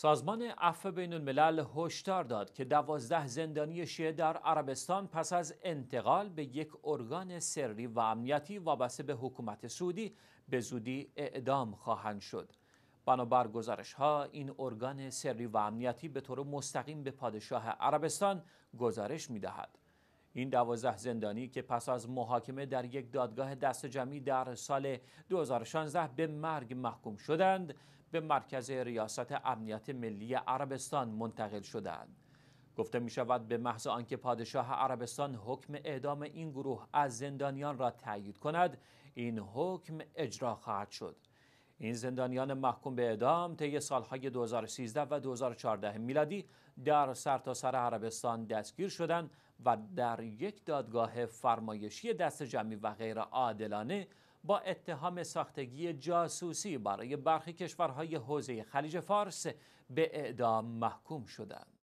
سازمان عفو بین الملل هشدار داد که دوازده زندانی شیعه در عربستان پس از انتقال به یک ارگان سری و امنیتی وابسته به حکومت سعودی به زودی اعدام خواهند شد. بنابر گزارش ها این ارگان سری و امنیتی به طور مستقیم به پادشاه عربستان گزارش می دهد. این دوازده زندانی که پس از محاکمه در یک دادگاه دست جمعی در سال 2016 به مرگ محکوم شدند، به مرکز ریاست امنیت ملی عربستان منتقل شدند. گفته می شود به محض آنکه پادشاه عربستان حکم اعدام این گروه از زندانیان را تأیید کند این حکم اجرا خواهد شد این زندانیان محکوم به اعدام طی سالهای 2013 و 2014 میلادی در سرتاسر سر عربستان دستگیر شدند و در یک دادگاه فرمایشی دست جمعی و غیر عادلانه با اتهام ساختگی جاسوسی برای برخی کشورهای حوزه خلیج فارس به اعدام محکوم شدند.